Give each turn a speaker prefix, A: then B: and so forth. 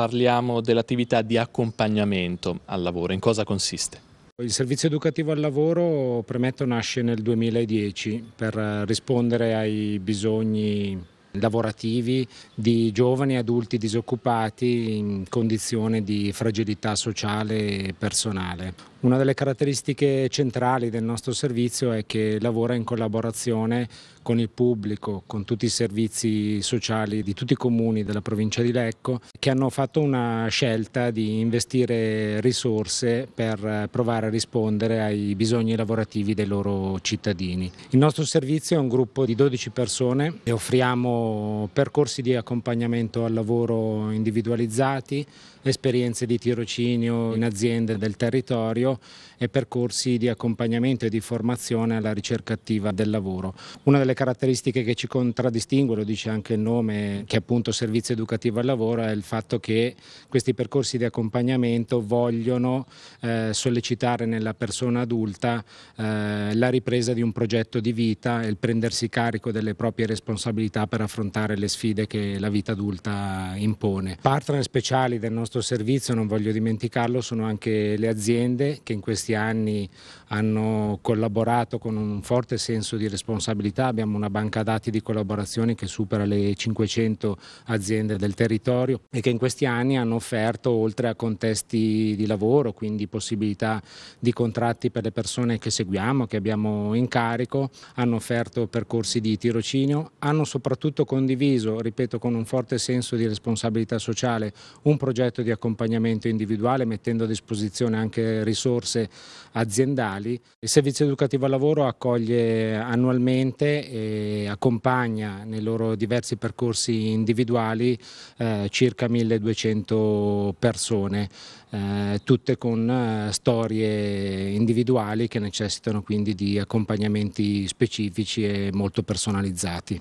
A: parliamo dell'attività di accompagnamento al lavoro, in cosa consiste? Il servizio educativo al lavoro, premetto, nasce nel 2010 per rispondere ai bisogni lavorativi di giovani adulti disoccupati in condizione di fragilità sociale e personale. Una delle caratteristiche centrali del nostro servizio è che lavora in collaborazione con il pubblico, con tutti i servizi sociali di tutti i comuni della provincia di Lecco, che hanno fatto una scelta di investire risorse per provare a rispondere ai bisogni lavorativi dei loro cittadini. Il nostro servizio è un gruppo di 12 persone e offriamo percorsi di accompagnamento al lavoro individualizzati, esperienze di tirocinio in aziende del territorio e percorsi di accompagnamento e di formazione alla ricerca attiva del lavoro. Una delle caratteristiche che ci contraddistingue, lo dice anche il nome, che è appunto servizio educativo al lavoro, è il fatto che questi percorsi di accompagnamento vogliono eh, sollecitare nella persona adulta eh, la ripresa di un progetto di vita e il prendersi carico delle proprie responsabilità per affrontare le sfide che la vita adulta impone. Partner speciali del nostro servizio, non voglio dimenticarlo, sono anche le aziende che in questi anni hanno collaborato con un forte senso di responsabilità, abbiamo una banca dati di collaborazione che supera le 500 aziende del territorio e che in questi anni hanno offerto oltre a contesti di lavoro, quindi possibilità di contratti per le persone che seguiamo, che abbiamo in carico, hanno offerto percorsi di tirocinio, hanno soprattutto condiviso, ripeto con un forte senso di responsabilità sociale, un progetto di accompagnamento individuale mettendo a disposizione anche risorse risorse aziendali. Il servizio educativo al lavoro accoglie annualmente e accompagna nei loro diversi percorsi individuali eh, circa 1200 persone, eh, tutte con eh, storie individuali che necessitano quindi di accompagnamenti specifici e molto personalizzati.